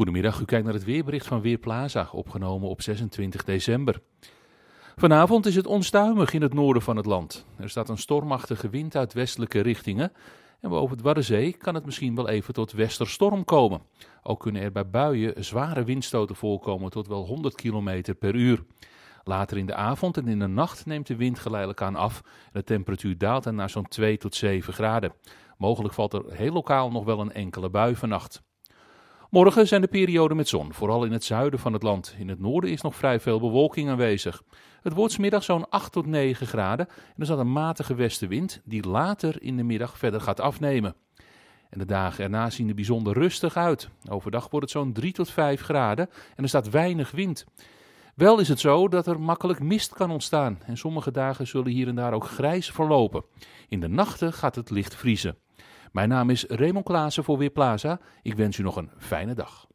Goedemiddag, u kijkt naar het weerbericht van Weerplaza, opgenomen op 26 december. Vanavond is het onstuimig in het noorden van het land. Er staat een stormachtige wind uit westelijke richtingen. En boven het Waddenzee kan het misschien wel even tot westerstorm komen. Ook kunnen er bij buien zware windstoten voorkomen tot wel 100 km per uur. Later in de avond en in de nacht neemt de wind geleidelijk aan af. De temperatuur daalt dan naar zo'n 2 tot 7 graden. Mogelijk valt er heel lokaal nog wel een enkele bui vannacht. Morgen zijn de perioden met zon, vooral in het zuiden van het land. In het noorden is nog vrij veel bewolking aanwezig. Het wordt smiddag zo'n 8 tot 9 graden en er staat een matige westenwind die later in de middag verder gaat afnemen. En de dagen erna zien er bijzonder rustig uit. Overdag wordt het zo'n 3 tot 5 graden en er staat weinig wind. Wel is het zo dat er makkelijk mist kan ontstaan en sommige dagen zullen hier en daar ook grijs verlopen. In de nachten gaat het licht vriezen. Mijn naam is Raymond Klaassen voor Weerplaza. Ik wens u nog een fijne dag.